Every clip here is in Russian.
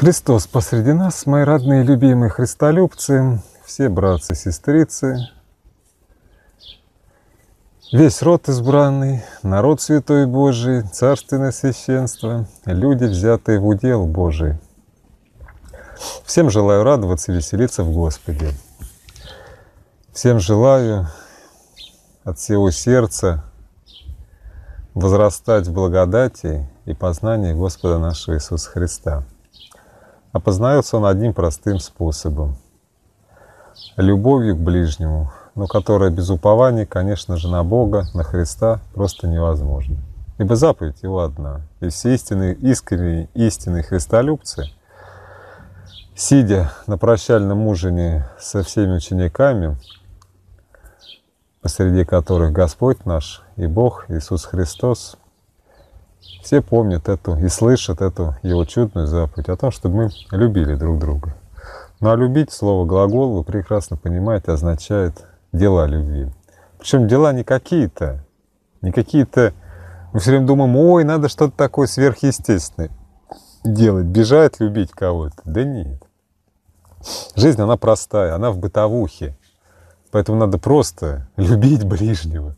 Христос посреди нас, мои родные любимые христолюбцы, все братцы и сестрицы, весь род избранный, народ святой Божий, царственное священство, люди, взятые в удел Божий. Всем желаю радоваться и веселиться в Господе. Всем желаю от всего сердца возрастать в благодати и познании Господа нашего Иисуса Христа. Опознается а он одним простым способом – любовью к ближнему, но которая без упования, конечно же, на Бога, на Христа просто невозможна. Ибо заповедь его одна, и все истинные, искренние, истинные христолюбцы, сидя на прощальном ужине со всеми учениками, посреди которых Господь наш и Бог Иисус Христос, все помнят эту и слышат эту его чудную заповедь о том, чтобы мы любили друг друга. Ну а любить, слово глагол, вы прекрасно понимаете, означает дела любви. Причем дела не какие-то, не какие-то... Мы все время думаем, ой, надо что-то такое сверхъестественное делать, бежать, любить кого-то. Да нет. Жизнь, она простая, она в бытовухе. Поэтому надо просто любить ближнего,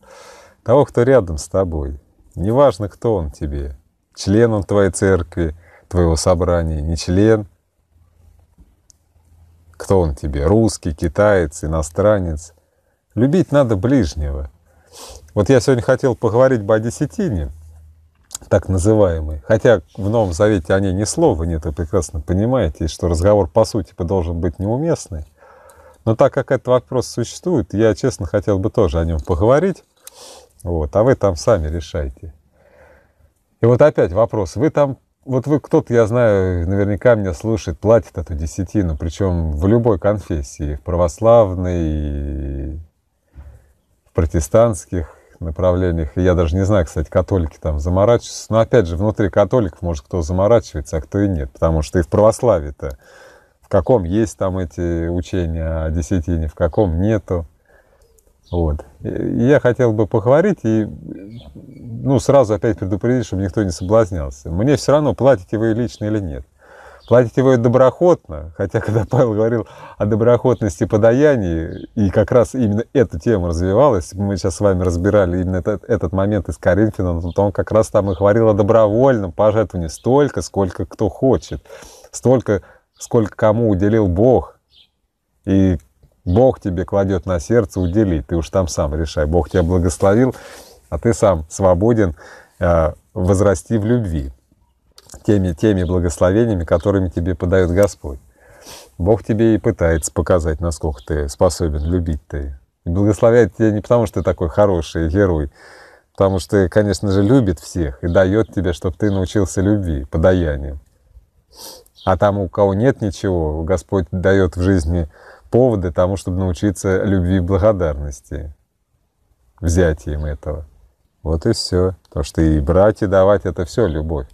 того, кто рядом с тобой. Неважно, кто он тебе, член он твоей церкви, твоего собрания, не член, кто он тебе, русский, китаец, иностранец. Любить надо ближнего. Вот я сегодня хотел поговорить бы о десятине, так называемой, хотя в Новом Завете о ней ни слова нет, вы прекрасно понимаете, что разговор по сути должен быть неуместный. Но так как этот вопрос существует, я, честно, хотел бы тоже о нем поговорить. Вот, а вы там сами решайте. И вот опять вопрос. Вы там, вот вы кто-то, я знаю, наверняка меня слушает, платит эту десятину, причем в любой конфессии, в православной, в протестантских направлениях. И я даже не знаю, кстати, католики там заморачиваются. Но опять же, внутри католиков, может, кто заморачивается, а кто и нет. Потому что и в православии-то в каком есть там эти учения о десятине, в каком нету. Вот. Я хотел бы поговорить и ну, сразу опять предупредить, чтобы никто не соблазнялся. Мне все равно, платите вы лично или нет. Платите вы доброхотно, хотя когда Павел говорил о доброхотности подаянии, и как раз именно эта тема развивалась, мы сейчас с вами разбирали именно этот, этот момент из Коринфянам, то он как раз там и говорил о добровольном пожертвовании столько, сколько кто хочет, столько, сколько кому уделил Бог. И Бог тебе кладет на сердце, удели, ты уж там сам решай. Бог тебя благословил, а ты сам свободен э, возрасти в любви теми, теми благословениями, которыми тебе подает Господь. Бог тебе и пытается показать, насколько ты способен любить ты. И благословляет тебя не потому, что ты такой хороший герой, потому что, конечно же, любит всех и дает тебе, чтобы ты научился любви, подаянию. А там, у кого нет ничего, Господь дает в жизни поводы тому, чтобы научиться любви и благодарности, взятием этого. Вот и все. То, что и брать, и давать — это все любовь.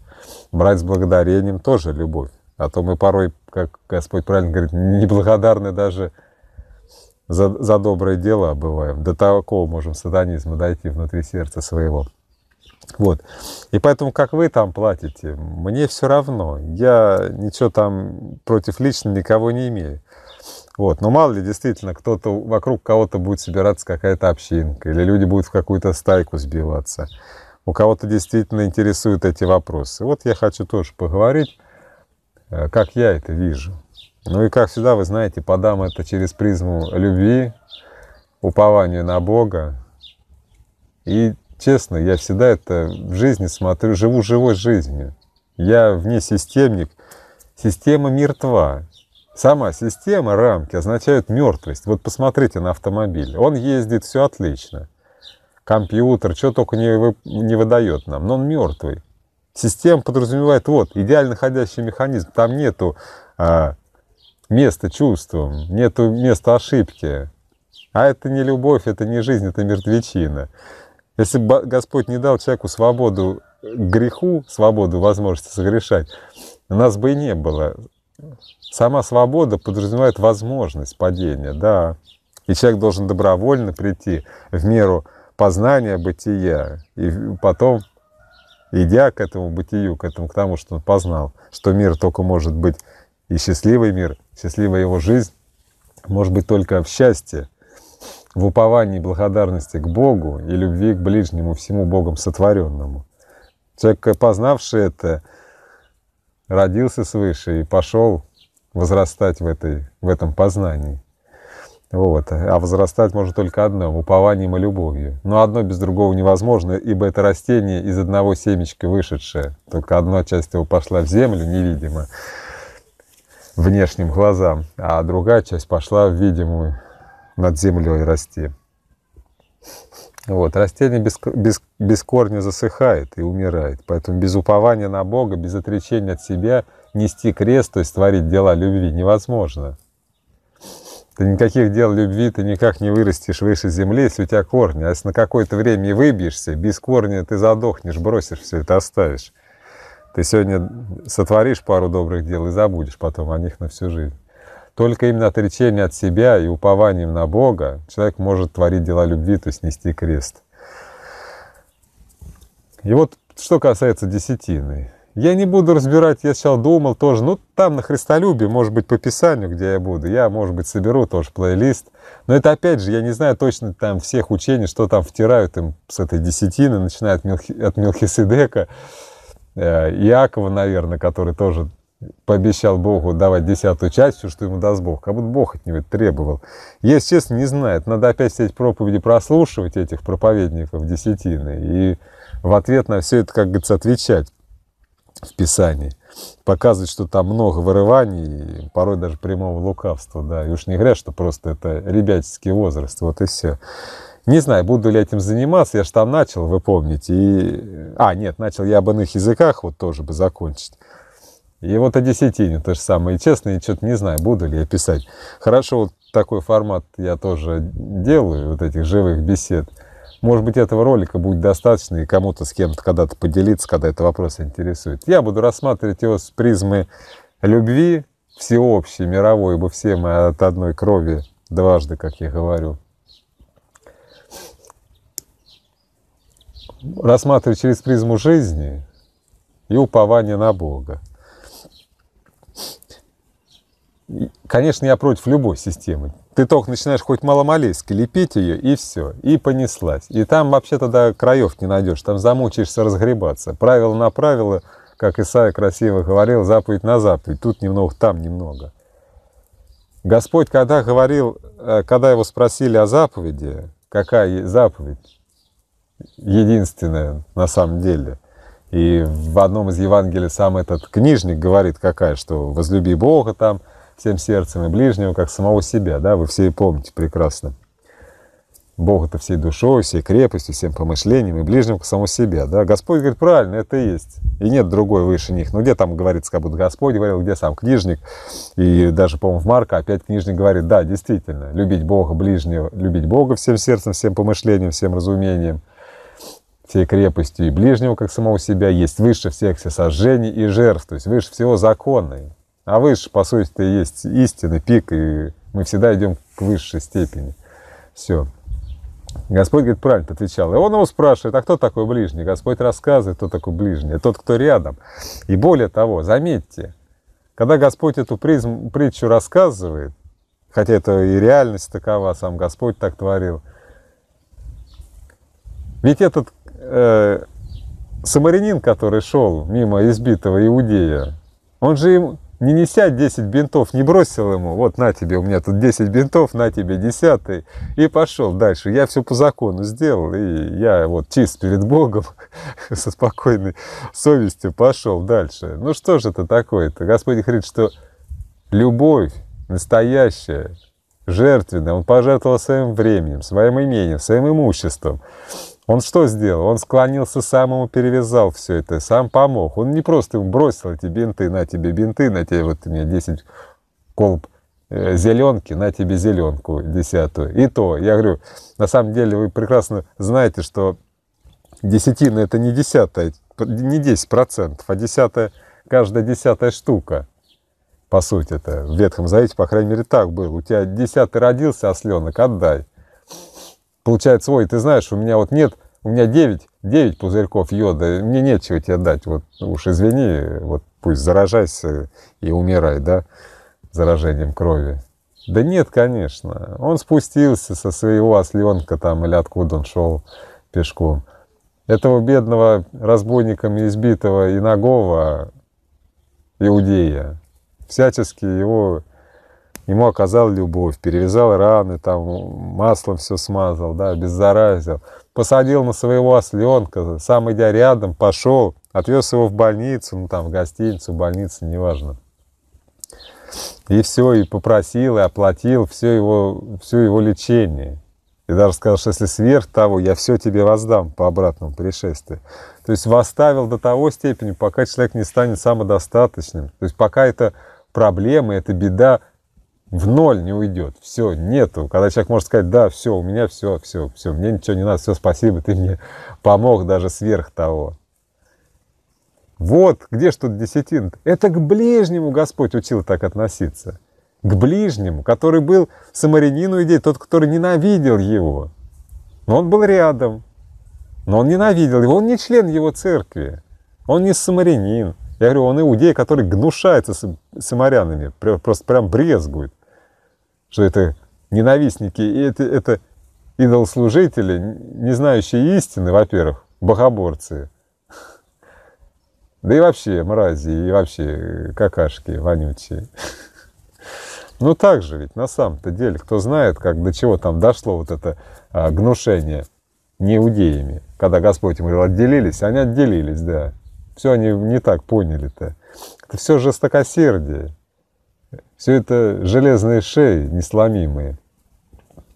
Брать с благодарением — тоже любовь. А то мы порой, как Господь правильно говорит, неблагодарны даже за, за доброе дело бываем. До такого можем сатанизма дойти внутри сердца своего. Вот. И поэтому, как вы там платите, мне все равно. Я ничего там против лично никого не имею. Вот. Но ну, мало ли, действительно, кто-то вокруг кого-то будет собираться какая-то общинка, или люди будут в какую-то стайку сбиваться. У кого-то действительно интересуют эти вопросы. Вот я хочу тоже поговорить, э, как я это вижу. Ну и, как всегда, вы знаете, подам это через призму любви, упования на Бога. И, честно, я всегда это в жизни смотрю, живу живой жизнью. Я вне системник. Система мертва. Сама система рамки означает мертвость. Вот посмотрите на автомобиль. Он ездит, все отлично. Компьютер, что только не, вы, не выдает нам, но он мертвый. Система подразумевает, вот, идеально ходящий механизм. Там нету а, места чувствам, нету места ошибки. А это не любовь, это не жизнь, это мертвечина. Если бы Господь не дал человеку свободу э, греху, свободу возможности согрешать, нас бы и не было сама свобода подразумевает возможность падения, да. И человек должен добровольно прийти в меру познания бытия, и потом, идя к этому бытию, к этому, к тому, что он познал, что мир только может быть и счастливый мир, счастливая его жизнь, может быть только в счастье, в уповании благодарности к Богу и любви к ближнему, всему Богом сотворенному. Человек, познавший это, родился свыше и пошел возрастать в, этой, в этом познании. Вот. А возрастать можно только одно – упованием и любовью. Но одно без другого невозможно, ибо это растение из одного семечка вышедшее. Только одна часть его пошла в землю, невидимо, внешним глазам, а другая часть пошла в видимую над землей расти. Вот. Растение без, без, без корня засыхает и умирает. Поэтому без упования на Бога, без отречения от себя, нести крест, то есть творить дела любви, невозможно. Ты никаких дел любви ты никак не вырастешь выше земли, если у тебя корни. А если на какое-то время и выбьешься, без корня ты задохнешь, бросишь все это, оставишь. Ты сегодня сотворишь пару добрых дел и забудешь потом о них на всю жизнь. Только именно отречение от себя и упованием на Бога человек может творить дела любви, то есть нести крест. И вот что касается десятины. Я не буду разбирать, я сначала думал тоже, ну там на христолюбии, может быть, по Писанию, где я буду, я, может быть, соберу тоже плейлист. Но это опять же, я не знаю точно там всех учений, что там втирают им с этой десятины, начиная от, Милхи, от Милхиседека, э, Иакова, наверное, который тоже пообещал Богу давать десятую часть, все, что ему даст Бог, как будто Бог от него требовал. Если честно, не знает. Надо опять все эти проповеди прослушивать, этих проповедников десятины, и в ответ на все это, как говорится, отвечать в Писании. Показывать, что там много вырываний, порой даже прямого лукавства, да. И уж не говорят, что просто это ребяческий возраст, вот и все. Не знаю, буду ли этим заниматься, я же там начал, вы помните. И... А, нет, начал я об иных языках, вот тоже бы закончить. И вот о десятине то же самое. И честно, я что-то не знаю, буду ли я писать. Хорошо, вот такой формат я тоже делаю, вот этих живых бесед. Может быть, этого ролика будет достаточно и кому-то с кем-то когда-то поделиться, когда этот вопрос интересует. Я буду рассматривать его с призмы любви всеобщей, мировой, ибо все мы от одной крови дважды, как я говорю. Рассматривать через призму жизни и упование на Бога. Конечно, я против любой системы. Ты только начинаешь хоть маломалейски лепить ее, и все, и понеслась. И там вообще тогда краев не найдешь, там замучаешься разгребаться. Правило на правило, как Исаия красиво говорил, заповедь на заповедь. Тут немного, там немного. Господь, когда говорил, э, когда его спросили о заповеди, какая заповедь, единственная на самом деле – и в одном из Евангелий сам этот книжник говорит, какая, что возлюби Бога там, всем сердцем и ближнего, как самого себя, да, вы все помните прекрасно. Бог это всей душой, всей крепостью, всем помышлением и ближним к самому себе. Да? Господь говорит, правильно, это и есть. И нет другой выше них. Ну, где там говорится, как будто Господь говорил, где сам книжник. И даже, по-моему, в Марка опять книжник говорит, да, действительно, любить Бога ближнего, любить Бога всем сердцем, всем помышлением, всем разумением, всей крепостью и ближнего, как самого себя, есть выше всех все всесожжений и жертв, то есть выше всего законной. А высшее, по сути-то, есть истина, пик, и мы всегда идем к высшей степени. Все. Господь говорит, правильно отвечал. И он его спрашивает, а кто такой ближний? Господь рассказывает, кто такой ближний. тот, кто рядом. И более того, заметьте, когда Господь эту призм, притчу рассказывает, хотя это и реальность такова, сам Господь так творил, ведь этот э, самарянин, который шел мимо избитого иудея, он же им не неся 10 бинтов, не бросил ему, вот на тебе, у меня тут 10 бинтов, на тебе 10, и пошел дальше. Я все по закону сделал, и я вот чист перед Богом, со спокойной совестью пошел дальше. Ну что же это такое-то? Господь говорит, что любовь настоящая, жертвенная, он пожертвовал своим временем, своим имением, своим имуществом, он что сделал? Он склонился сам, ему перевязал все это, сам помог. Он не просто ему бросил эти бинты, на тебе бинты, на тебе вот у меня 10 колб э, зеленки, на тебе зеленку десятую. И то, я говорю, на самом деле вы прекрасно знаете, что десятина это не десятая, не 10 процентов, а десятая, каждая десятая штука. По сути это в Ветхом Завете, по крайней мере, так было. У тебя десятый родился, осленок, а отдай получает свой. Ты знаешь, у меня вот нет, у меня 9, 9 пузырьков йода, мне нечего тебе дать. Вот уж извини, вот пусть заражайся и умирай, да, заражением крови. Да нет, конечно. Он спустился со своего осленка там или откуда он шел пешком. Этого бедного разбойниками избитого и нагого иудея всячески его ему оказал любовь, перевязал раны, там маслом все смазал, да, обеззаразил, посадил на своего осленка, сам идя рядом, пошел, отвез его в больницу, ну там в гостиницу, в больницу, неважно. И все, и попросил, и оплатил все его, все его лечение. И даже сказал, что если сверх того, я все тебе воздам по обратному пришествию. То есть восставил до того степени, пока человек не станет самодостаточным. То есть пока это проблема, это беда в ноль не уйдет. Все, нету. Когда человек может сказать, да, все, у меня все, все, все, мне ничего не надо, все, спасибо, ты мне помог даже сверх того. Вот, где что то десятин? Это к ближнему Господь учил так относиться. К ближнему, который был самарянину идей, тот, который ненавидел его. Но он был рядом, но он ненавидел его, он не член его церкви, он не самарянин. Я говорю, он иудей, который гнушается самарянами, просто прям брезгует что это ненавистники, и это, это идолослужители, не знающие истины, во-первых, богоборцы, да и вообще мрази, и вообще какашки вонючие. Ну так же ведь на самом-то деле, кто знает, как до чего там дошло вот это а, гнушение неудеями, когда Господь им говорил, отделились, они отделились, да. Все они не так поняли-то. Это все жестокосердие. Все это железные шеи несломимые.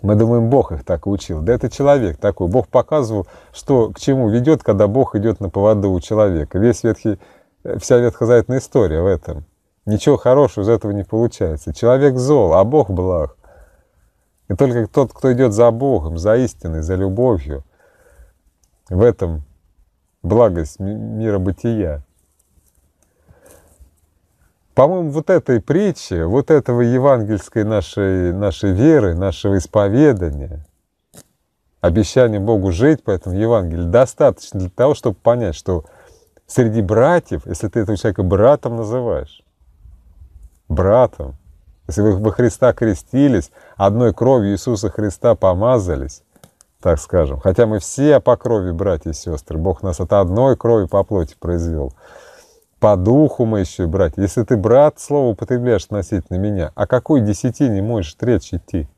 Мы думаем, Бог их так учил. Да это человек такой. Бог показывал, что к чему ведет, когда Бог идет на поводу у человека. Весь ветхий, э, вся ветхозаветная история в этом. Ничего хорошего из этого не получается. Человек зол, а Бог благ. И только тот, кто идет за Богом, за истиной, за любовью, в этом благость мира бытия. По-моему, вот этой притчи, вот этого евангельской нашей, нашей веры, нашего исповедания, обещания Богу жить по этому Евангелию, достаточно для того, чтобы понять, что среди братьев, если ты этого человека братом называешь, братом, если вы во Христа крестились, одной кровью Иисуса Христа помазались, так скажем, хотя мы все по крови братья и сестры, Бог нас от одной крови по плоти произвел, по духу мы еще брать, Если ты брат, слово употребляешь относительно меня, о а какой десятине можешь речь идти?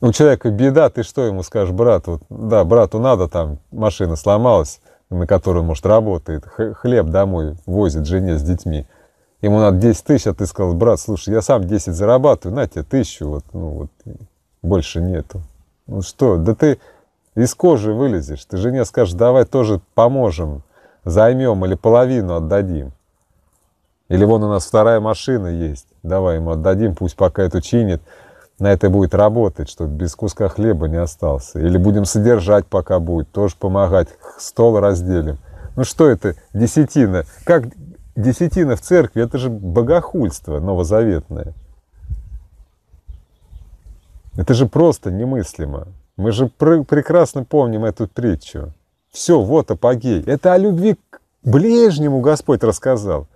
У человека беда, ты что ему скажешь, брат, вот, да, брату надо, там машина сломалась, на которой может, работает, хлеб домой возит жене с детьми. Ему надо 10 тысяч, а ты сказал, брат, слушай, я сам 10 зарабатываю, на тебе тысячу, вот, ну вот, больше нету. Ну что, да ты из кожи вылезешь, ты жене скажешь, давай тоже поможем, займем или половину отдадим. Или вон у нас вторая машина есть, давай ему отдадим, пусть пока эту чинит, на это будет работать, чтобы без куска хлеба не остался. Или будем содержать, пока будет, тоже помогать, стол разделим. Ну что это десятина? Как десятина в церкви, это же богохульство новозаветное. Это же просто немыслимо. Мы же прекрасно помним эту притчу. Все, вот апогей. Это о любви к ближнему Господь рассказал.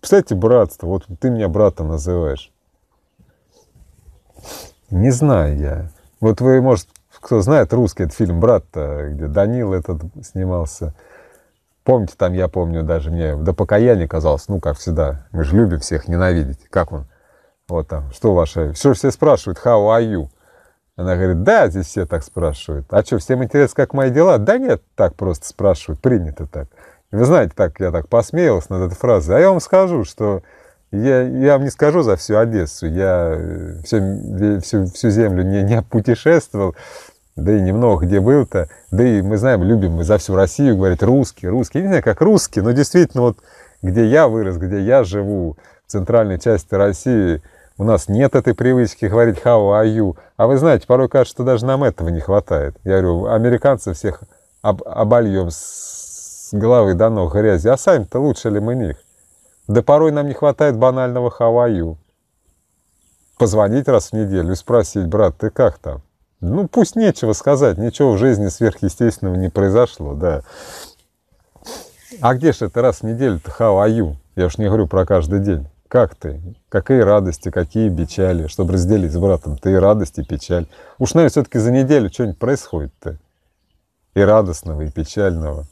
Кстати, братство, вот ты меня братом называешь. Не знаю я. Вот вы, может, кто знает русский, этот фильм брат где Данил этот снимался. Помните, там я помню даже, мне до покаяния казалось, ну, как всегда, мы же любим всех ненавидеть. Как он? Вот там, что ваше? Все, все спрашивают, how are you? Она говорит, да, здесь все так спрашивают. А что, всем интересно, как мои дела? Да нет, так просто спрашивают, принято так. Вы знаете, так я так посмеялся над этой фразой. А я вам скажу, что я, я вам не скажу за всю Одессу. Я э, всю, всю, всю землю не, не путешествовал, да и немного где был-то. Да и мы знаем, любим мы за всю Россию говорить русский, русский. Я не знаю, как русский, но действительно вот где я вырос, где я живу, в центральной части России – у нас нет этой привычки говорить «how are you?», а вы знаете, порой кажется, что даже нам этого не хватает. Я говорю, американцы всех об, обольем с головы до ног грязи, а сами-то лучше ли мы них? Да порой нам не хватает банального «how are you?». Позвонить раз в неделю и спросить «брат, ты как там?». Ну, пусть нечего сказать, ничего в жизни сверхъестественного не произошло, да. А где же это раз в неделю-то «how are you?». Я уж не говорю про каждый день. Как ты? Какие радости, какие печали, чтобы разделить с братом? Ты и радость, и печаль. Уж, наверное, все-таки за неделю что-нибудь происходит-то. И радостного, и печального.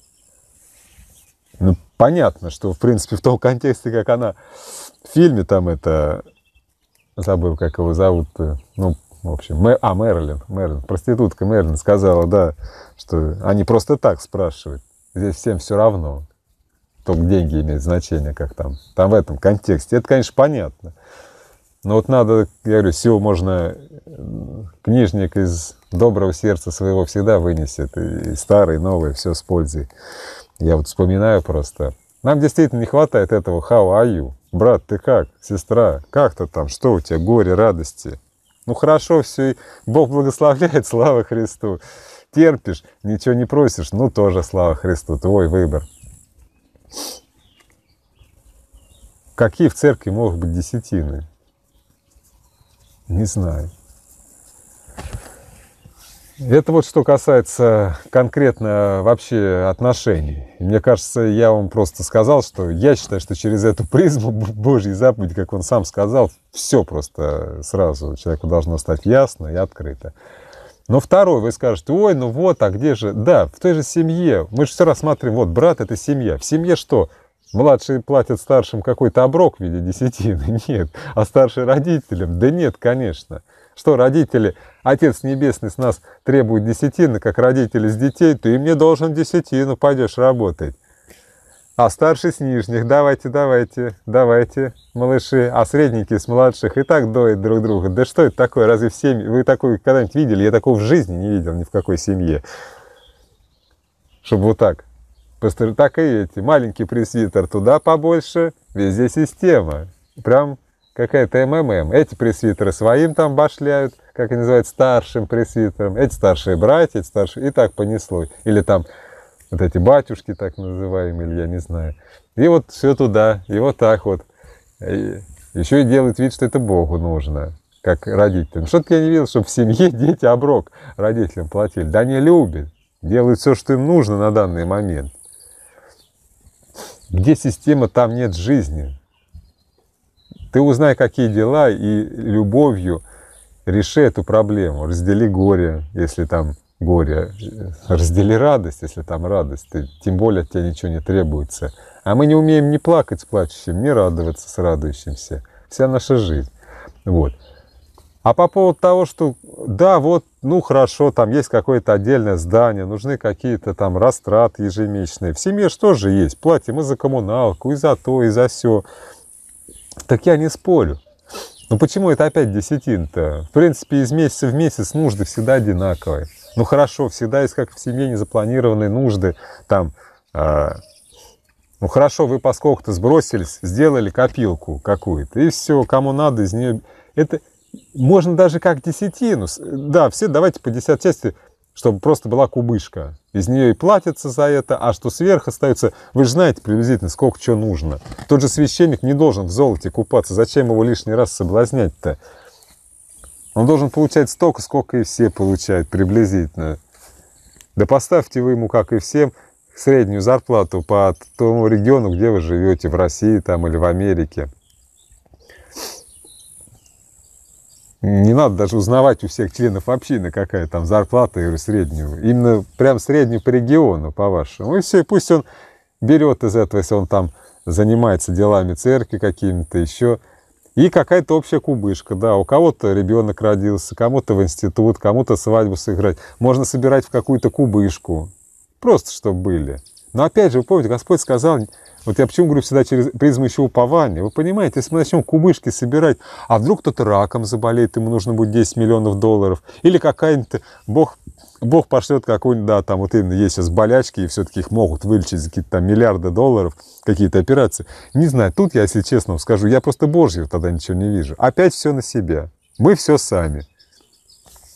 Ну, понятно, что, в принципе, в том контексте, как она в фильме там это... Забыл, как его зовут. Ну, в общем, Мэ... а, Мэрилин, Мэрилин, проститутка Мэрилин сказала, да, что они просто так спрашивают. Здесь всем все равно только деньги имеют значение, как там, там в этом контексте. Это, конечно, понятно. Но вот надо, я говорю, всего можно, э, книжник из доброго сердца своего всегда вынесет, и старый, и новый, все с пользой. Я вот вспоминаю просто. Нам действительно не хватает этого «how are you?» «Брат, ты как? Сестра? Как то там? Что у тебя? Горе, радости?» Ну хорошо все, и Бог благословляет, слава Христу. Терпишь, ничего не просишь, ну тоже слава Христу, твой выбор. Какие в церкви могут быть десятины? Не знаю. Это вот что касается конкретно вообще отношений. Мне кажется, я вам просто сказал, что я считаю, что через эту призму Божьей заповеди, как он сам сказал, все просто сразу человеку должно стать ясно и открыто. Но второй, вы скажете, ой, ну вот, а где же? Да, в той же семье. Мы же все рассматриваем, вот, брат – это семья. В семье что? Младшие платят старшим какой-то оброк в виде десятины? Нет. А старшие родителям? Да нет, конечно. Что родители, Отец Небесный с нас требует десятины, как родители с детей, ты мне должен десятину, пойдешь работать. А старший с нижних, давайте, давайте, давайте, малыши. А средненькие с младших и так доят друг друга. Да что это такое? Разве в семье... Вы такое когда-нибудь видели? Я такого в жизни не видел ни в какой семье. Чтобы вот так. Так и эти. Маленький пресвитер туда побольше. Везде система. Прям какая-то МММ. Эти пресвитеры своим там башляют, как они называют, старшим пресвитером. Эти старшие братья, эти старшие. И так понеслось. Или там вот эти батюшки так называемые, или я не знаю. И вот все туда, и вот так вот. И еще и делает вид, что это Богу нужно, как родителям. Что-то я не видел, чтобы в семье дети оброк родителям платили. Да не любят, делают все, что им нужно на данный момент. Где система, там нет жизни. Ты узнай, какие дела, и любовью реши эту проблему. Раздели горе, если там горя. Раздели радость, если там радость. Ты, тем более от тебя ничего не требуется. А мы не умеем ни плакать с плачущим, ни радоваться с радующимся. Вся наша жизнь. Вот. А по поводу того, что да, вот, ну хорошо, там есть какое-то отдельное здание, нужны какие-то там растраты ежемесячные. В семье что же есть? Платим и за коммуналку, и за то, и за все. Так я не спорю. Но почему это опять десятин-то? В принципе, из месяца в месяц нужды всегда одинаковые. Ну хорошо, всегда есть как в семье незапланированные нужды, там, э, ну хорошо, вы поскольку-то сбросились, сделали копилку какую-то, и все, кому надо из нее... Это можно даже как десятину, да, все давайте по десятчасти, чтобы просто была кубышка. Из нее и платится за это, а что сверх остается, вы же знаете приблизительно, сколько чего нужно. Тот же священник не должен в золоте купаться, зачем его лишний раз соблазнять-то? Он должен получать столько, сколько и все получают, приблизительно. Да поставьте вы ему, как и всем, среднюю зарплату по тому региону, где вы живете, в России там или в Америке. Не надо даже узнавать у всех членов общины, какая там зарплата или среднюю. Именно прям среднюю по региону, по-вашему. И все, пусть он берет из этого, если он там занимается делами церкви какими-то еще, и какая-то общая кубышка, да, у кого-то ребенок родился, кому-то в институт, кому-то свадьбу сыграть. Можно собирать в какую-то кубышку, просто чтобы были. Но опять же, вы помните, Господь сказал, вот я почему говорю всегда через призму еще упования. Вы понимаете, если мы начнем кубышки собирать, а вдруг кто-то раком заболеет, ему нужно будет 10 миллионов долларов, или какая-нибудь, Бог Бог пошлет какую-нибудь, да, там вот именно есть сейчас болячки, и все-таки их могут вылечить за какие-то там миллиарды долларов, какие-то операции. Не знаю, тут я, если честно вам скажу, я просто Божьего тогда ничего не вижу. Опять все на себя. Мы все сами.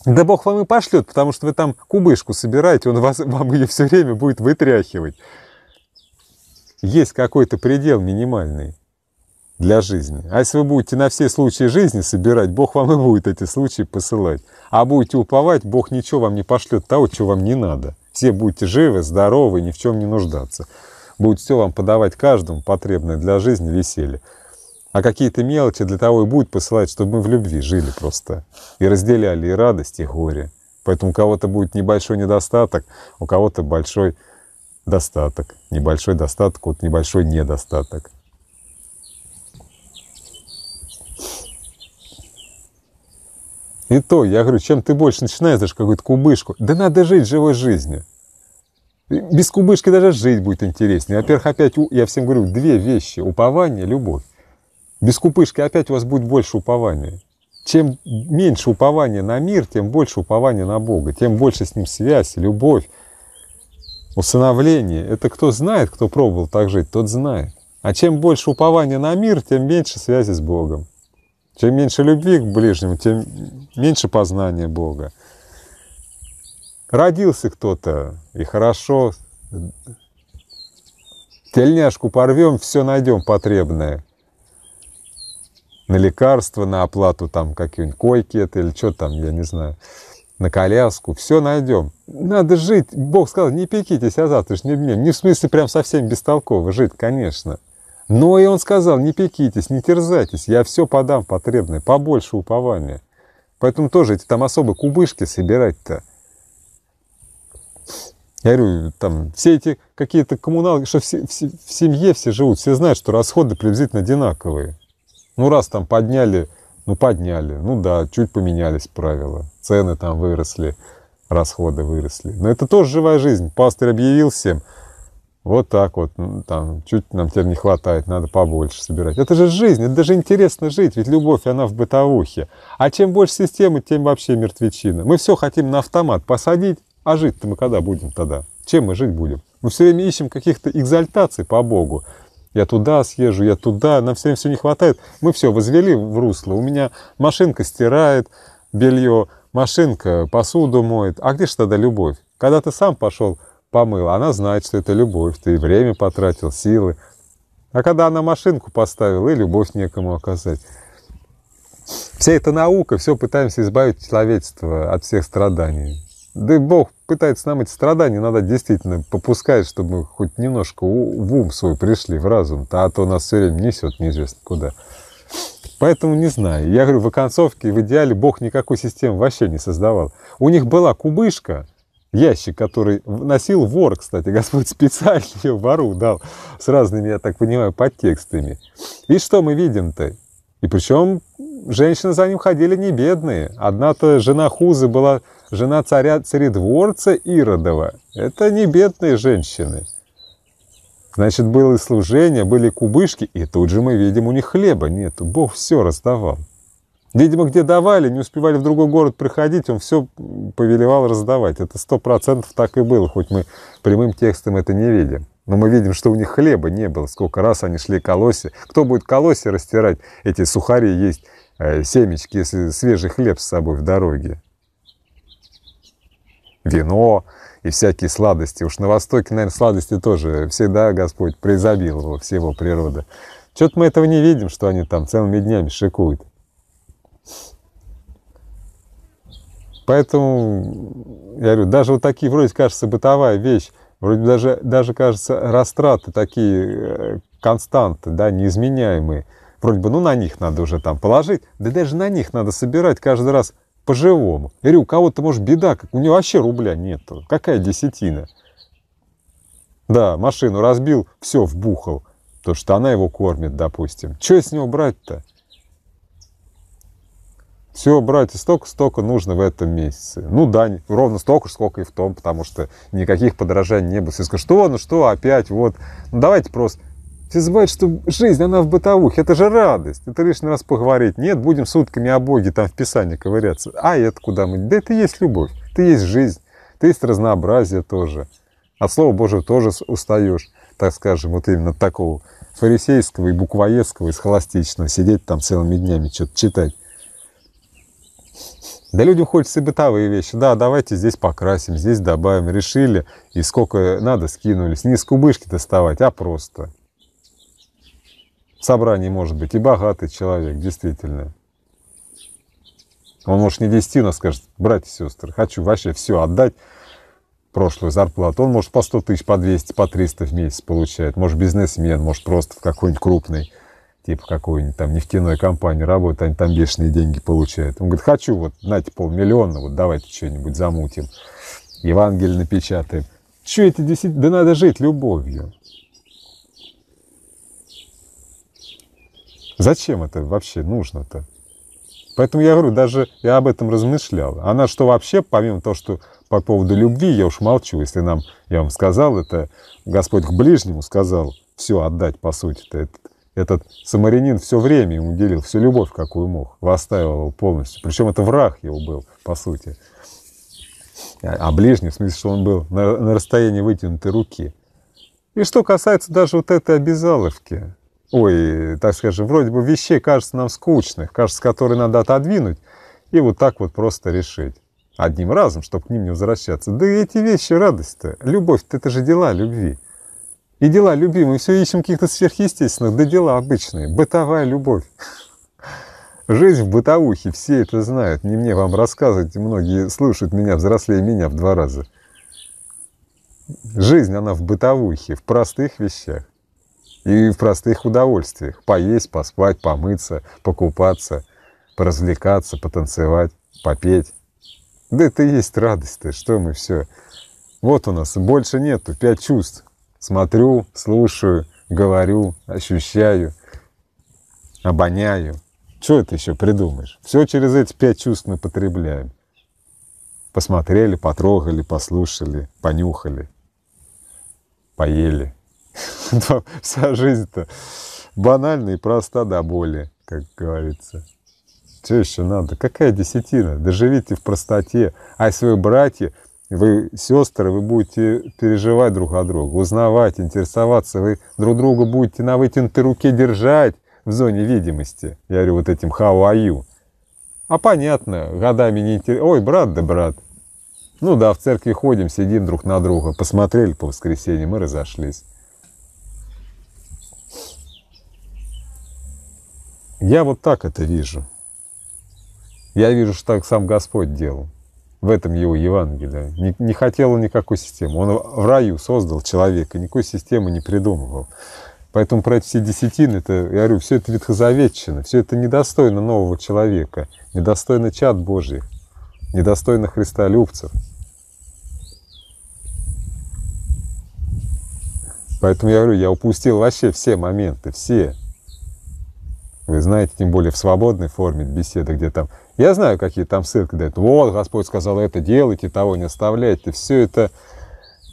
Да Бог вам и пошлет, потому что вы там кубышку собираете, он вас, вам ее все время будет вытряхивать. Есть какой-то предел минимальный для жизни. А если вы будете на все случаи жизни собирать, Бог вам и будет эти случаи посылать. А будете уповать, Бог ничего вам не пошлет того, чего вам не надо. Все будете живы, здоровы, ни в чем не нуждаться. Будет все вам подавать каждому потребное для жизни веселье. А какие-то мелочи для того и будет посылать, чтобы мы в любви жили просто. И разделяли и радость, и горе. Поэтому у кого-то будет небольшой недостаток, у кого-то большой достаток. Небольшой достаток, вот небольшой недостаток. И то, я говорю, чем ты больше начинаешь, даже какую-то кубышку, да надо жить живой жизнью. Без кубышки даже жить будет интереснее. Во-первых, опять, я всем говорю, две вещи, упование, любовь. Без кубышки опять у вас будет больше упования. Чем меньше упования на мир, тем больше упования на Бога, тем больше с Ним связь, любовь, усыновление. Это кто знает, кто пробовал так жить, тот знает. А чем больше упования на мир, тем меньше связи с Богом. Чем меньше любви к ближнему, тем меньше познания Бога. Родился кто-то, и хорошо, тельняшку порвем, все найдем потребное. На лекарства, на оплату там какие-нибудь койки это или что там, я не знаю, на коляску, все найдем. Надо жить. Бог сказал, не пекитесь о а завтрашнем дне. Не в смысле прям совсем бестолково жить, конечно. Но и он сказал, не пекитесь, не терзайтесь, я все подам потребное, побольше упования. Поэтому тоже эти там особо кубышки собирать-то. Я говорю, там все эти какие-то коммуналки, что все, все, в семье все живут, все знают, что расходы приблизительно одинаковые. Ну, раз там подняли, ну, подняли, ну да, чуть поменялись правила, цены там выросли, расходы выросли. Но это тоже живая жизнь. Пастор объявил всем, вот так вот, там, чуть нам теперь не хватает, надо побольше собирать. Это же жизнь, это даже интересно жить, ведь любовь, она в бытовухе. А чем больше системы, тем вообще мертвечина. Мы все хотим на автомат посадить, а жить-то мы когда будем тогда? Чем мы жить будем? Мы все время ищем каких-то экзальтаций по Богу. Я туда съезжу, я туда, нам все время все не хватает. Мы все возвели в русло. У меня машинка стирает белье, машинка посуду моет. А где же тогда любовь? Когда ты сам пошел помыла, она знает, что это любовь, ты и время потратил, силы. А когда она машинку поставила, и любовь некому оказать. Вся эта наука, все пытаемся избавить человечество от всех страданий. Да и Бог пытается нам эти страдания надо действительно попускать, чтобы мы хоть немножко в ум свой пришли, в разум, а то нас все время несет неизвестно куда. Поэтому не знаю. Я говорю, в оконцовке, в идеале Бог никакой системы вообще не создавал. У них была кубышка, ящик, который носил вор, кстати, Господь специально вору дал, с разными, я так понимаю, подтекстами. И что мы видим-то? И причем женщины за ним ходили не бедные. Одна-то жена Хузы была жена царя царедворца Иродова. Это не бедные женщины. Значит, было и служение, были кубышки, и тут же мы видим, у них хлеба нету. Бог все раздавал. Видимо, где давали, не успевали в другой город приходить, он все повелевал раздавать. Это сто процентов так и было, хоть мы прямым текстом это не видим. Но мы видим, что у них хлеба не было. Сколько раз они шли колоси. Кто будет колоси растирать? Эти сухари есть, э, семечки, если свежий хлеб с собой в дороге. Вино и всякие сладости. Уж на Востоке, наверное, сладости тоже всегда Господь произобиловал, всего природы Что-то мы этого не видим, что они там целыми днями шикуют. Поэтому, я говорю, даже вот такие, вроде, кажется, бытовая вещь, вроде даже, даже кажется, растраты такие э, константы, да, неизменяемые. Вроде бы, ну, на них надо уже там положить, да даже на них надо собирать каждый раз по-живому. Я говорю, у кого-то, может, беда, как у него вообще рубля нету, какая десятина? Да, машину разбил, все, вбухал, потому что она его кормит, допустим. Что с него брать-то? Все, братья, столько-столько нужно в этом месяце. Ну да, ровно столько же, сколько и в том, потому что никаких подорожаний не было. Все скажут, что, ну что, опять, вот. Ну давайте просто все забывают, что жизнь, она в бытовухе, это же радость. Это лишний раз поговорить. Нет, будем сутками о Боге там в Писании ковыряться. А это куда мы? Да это есть любовь, это есть жизнь, это есть разнообразие тоже. От Слова Божьего тоже устаешь, так скажем, вот именно такого фарисейского и буквоедского, и схоластичного. Сидеть там целыми днями что-то читать. Да людям хочется и бытовые вещи. Да, давайте здесь покрасим, здесь добавим. Решили, и сколько надо скинулись. Не с кубышки доставать, а просто. В собрании может быть и богатый человек, действительно. Он может не десятину, но скажет, братья и сестры, хочу вообще все отдать, прошлую зарплату. Он может по 100 тысяч, по 200, по 300 в месяц получает. Может бизнесмен, может просто в какой-нибудь крупный типа какой-нибудь там нефтяной компании работают, они там бешеные деньги получают. Он говорит, хочу, вот, знаете, полмиллиона, вот давайте что-нибудь замутим, Евангелие напечатаем. Что это действительно? Да надо жить любовью. Зачем это вообще нужно-то? Поэтому я говорю, даже я об этом размышлял. Она что вообще, помимо того, что по поводу любви, я уж молчу, если нам, я вам сказал, это Господь к ближнему сказал, все отдать, по сути-то, это этот самарянин все время ему делил, всю любовь, какую мог, восставил его полностью. Причем это враг его был, по сути. А, а ближний, в смысле, что он был на, на расстоянии вытянутой руки. И что касается даже вот этой обязаловки, ой, так скажем, вроде бы вещей, кажется, нам скучных, кажется, которые надо отодвинуть, и вот так вот просто решить. Одним разом, чтобы к ним не возвращаться. Да и эти вещи радость-то, любовь-то, это же дела любви. И дела любимые, все ищем каких-то сверхъестественных, да дела обычные, бытовая любовь. Жизнь в бытовухе, все это знают, не мне вам рассказывать, многие слушают меня, взрослее меня в два раза. Жизнь, она в бытовухе, в простых вещах и в простых удовольствиях. Поесть, поспать, помыться, покупаться, поразвлекаться, потанцевать, попеть. Да это и есть радость-то, что мы все. Вот у нас больше нету пять чувств смотрю, слушаю, говорю, ощущаю, обоняю. Что это еще придумаешь? Все через эти пять чувств мы потребляем. Посмотрели, потрогали, послушали, понюхали, поели. Ну, вся жизнь-то банальна и проста до боли, как говорится. Что еще надо? Какая десятина? Доживите в простоте. А если вы братья, вы сестры, вы будете переживать друг о друга, узнавать, интересоваться. Вы друг друга будете на вытянутой руке держать в зоне видимости. Я говорю вот этим «how are you?». А понятно, годами не интересно. Ой, брат да брат. Ну да, в церкви ходим, сидим друг на друга. Посмотрели по воскресеньям и разошлись. Я вот так это вижу. Я вижу, что так сам Господь делал. В этом его Евангелие. Не, не хотел никакой системы. Он в раю создал человека, никакой системы не придумывал. Поэтому про эти все десятины, это, я говорю, все это ветхозаветчина, все это недостойно нового человека, недостойно чад Божий, недостойно христолюбцев. Поэтому я говорю, я упустил вообще все моменты, все. Вы знаете, тем более в свободной форме беседы, где там я знаю, какие там ссылки дают. Вот, Господь сказал это, делайте того, не оставляйте. Все это...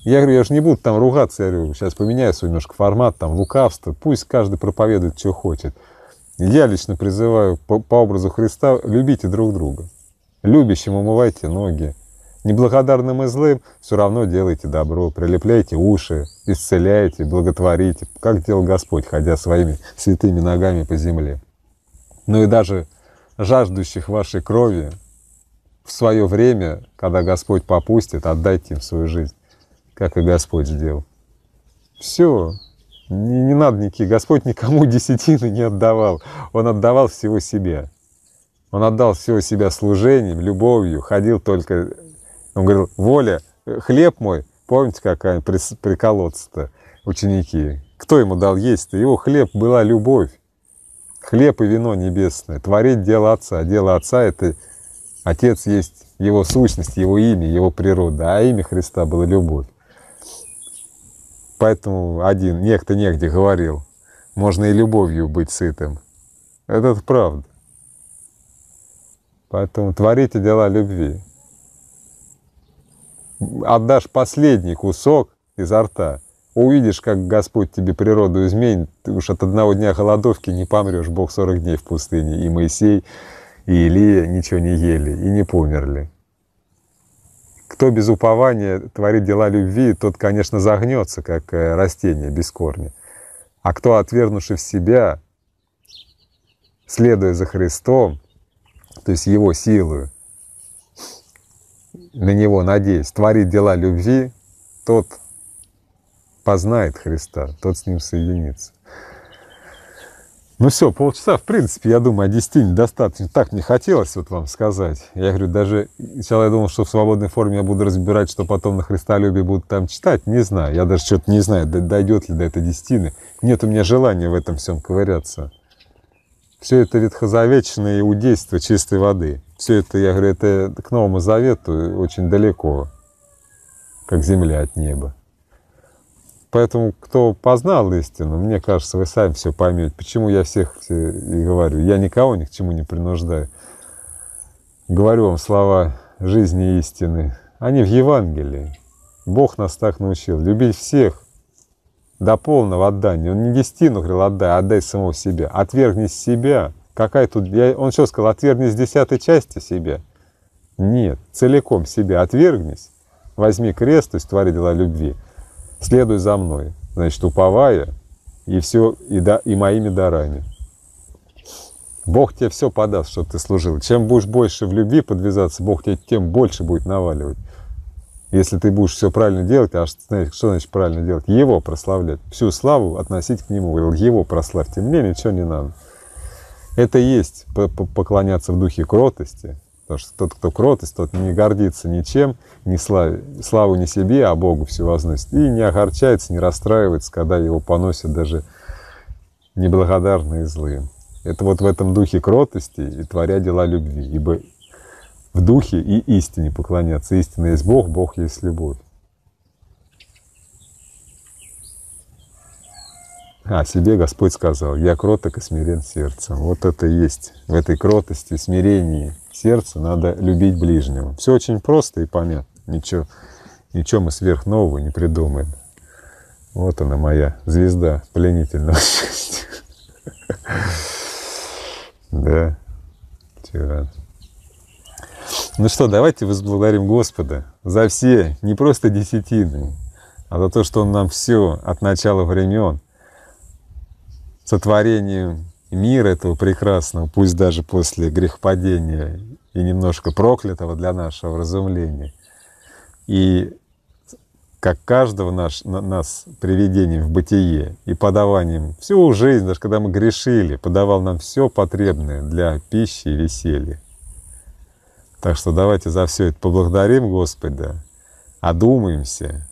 Я говорю, я же не буду там ругаться. Я говорю, сейчас поменяю свой немножко формат, там, лукавство. Пусть каждый проповедует, что хочет. Я лично призываю по, по образу Христа, любите друг друга. Любящим умывайте ноги. Неблагодарным и злым все равно делайте добро, прилепляйте уши, исцеляйте, благотворите, как делал Господь, ходя своими святыми ногами по земле. Ну и даже жаждущих вашей крови, в свое время, когда Господь попустит, отдайте им свою жизнь, как и Господь сделал. Все, не, не надо никаких. Господь никому десятины не отдавал. Он отдавал всего себя. Он отдал всего себя служением, любовью, ходил только... Он говорил, воля, хлеб мой, помните, как они приколотся-то ученики? Кто ему дал есть-то? Его хлеб была любовь хлеб и вино небесное, творить дело Отца. Дело Отца — это Отец есть его сущность, его имя, его природа, а имя Христа было любовь. Поэтому один, некто негде говорил, можно и любовью быть сытым. Это правда. Поэтому творите дела любви. Отдашь последний кусок изо рта — увидишь, как Господь тебе природу изменит, ты уж от одного дня голодовки не помрешь, Бог 40 дней в пустыне, и Моисей, и Илия ничего не ели, и не померли. Кто без упования творит дела любви, тот, конечно, загнется, как э, растение без корня. А кто, отвергнувший в себя, следуя за Христом, то есть его силою, на него надеясь, творит дела любви, тот – познает Христа, тот с ним соединится. Ну все, полчаса, в принципе, я думаю, о десятине достаточно. Так мне хотелось вот вам сказать. Я говорю, даже сначала я думал, что в свободной форме я буду разбирать, что потом на Христолюбие будут там читать. Не знаю, я даже что-то не знаю, дойдет ли до этой десятины. Нет у меня желания в этом всем ковыряться. Все это ветхозавечное иудейство чистой воды. Все это, я говорю, это к Новому Завету очень далеко, как земля от неба. Поэтому, кто познал истину, мне кажется, вы сами все поймете. Почему я всех и говорю. Я никого ни к чему не принуждаю. Говорю вам слова жизни истины. Они в Евангелии. Бог нас так научил. Любить всех до полного отдания. Он не десятину говорил, отдай, отдай самого себя. отвергнись себя. Какая тут... Я, он что сказал? отвергнись десятой части себя. Нет, целиком себя отвергнись. Возьми крест то есть твори дела любви следуй за мной, значит, уповая, и все, и, да, и моими дарами. Бог тебе все подаст, чтобы ты служил. Чем будешь больше в любви подвязаться, Бог тебе тем больше будет наваливать. Если ты будешь все правильно делать, а что, значит, что значит правильно делать? Его прославлять, всю славу относить к Нему. Его прославьте, мне ничего не надо. Это есть поклоняться в духе кротости, Потому что тот, кто кротость, тот не гордится ничем, не славе, славу не себе, а Богу все возносит. И не огорчается, не расстраивается, когда его поносят даже неблагодарные и злые. Это вот в этом духе кротости и творя дела любви, ибо в духе и истине поклоняться. Истина есть Бог, Бог есть любовь. А себе Господь сказал, я кроток и смирен сердцем. Вот это и есть в этой кротости, смирении – сердце надо любить ближнего. Все очень просто и понятно. Ничего, ничего мы сверхнового не придумаем. Вот она моя звезда пленительного счастья. Да, тиран. Ну что, давайте возблагодарим Господа за все, не просто десятины, а за то, что Он нам все от начала времен сотворением мира этого прекрасного, пусть даже после грехопадения и немножко проклятого для нашего разумления. И как каждого наш, нас приведением в бытие и подаванием всю жизнь, даже когда мы грешили, подавал нам все потребное для пищи и веселья. Так что давайте за все это поблагодарим Господа, одумаемся,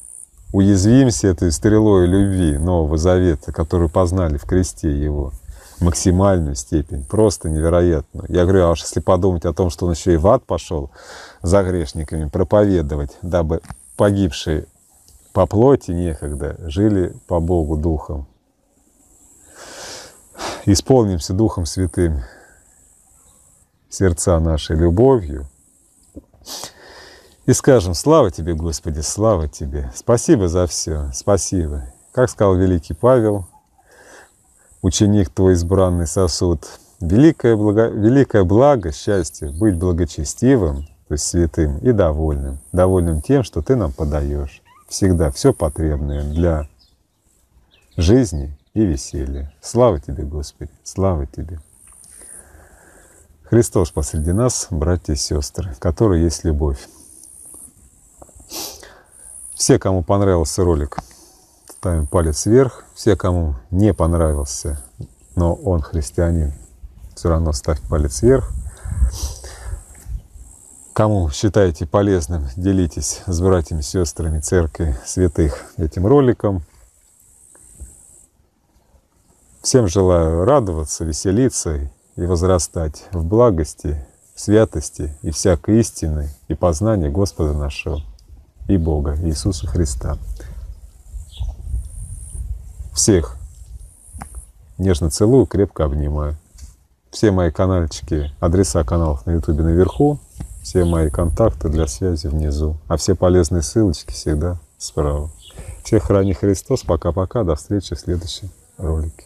уязвимся этой стрелой любви Нового Завета, которую познали в кресте Его – максимальную степень, просто невероятную. Я говорю, а уж если подумать о том, что он еще и в ад пошел за грешниками проповедовать, дабы погибшие по плоти некогда жили по Богу Духом. Исполнимся Духом Святым сердца нашей любовью и скажем, слава Тебе, Господи, слава Тебе, спасибо за все, спасибо. Как сказал великий Павел, ученик твой избранный сосуд. Великое благо, великое благо, счастье, быть благочестивым, то есть святым и довольным. Довольным тем, что ты нам подаешь. Всегда все потребное для жизни и веселья. Слава тебе, Господи, слава тебе. Христос посреди нас, братья и сестры, который есть любовь. Все, кому понравился ролик, ставим палец вверх. Все, кому не понравился, но он христианин, все равно ставь палец вверх. Кому считаете полезным, делитесь с братьями, сестрами церкви святых этим роликом. Всем желаю радоваться, веселиться и возрастать в благости, святости и всякой истины и познания Господа нашего и Бога Иисуса Христа. Всех нежно целую, крепко обнимаю. Все мои каналчики, адреса каналов на ютубе наверху, все мои контакты для связи внизу, а все полезные ссылочки всегда справа. Всех храни Христос, пока-пока, до встречи в следующем ролике.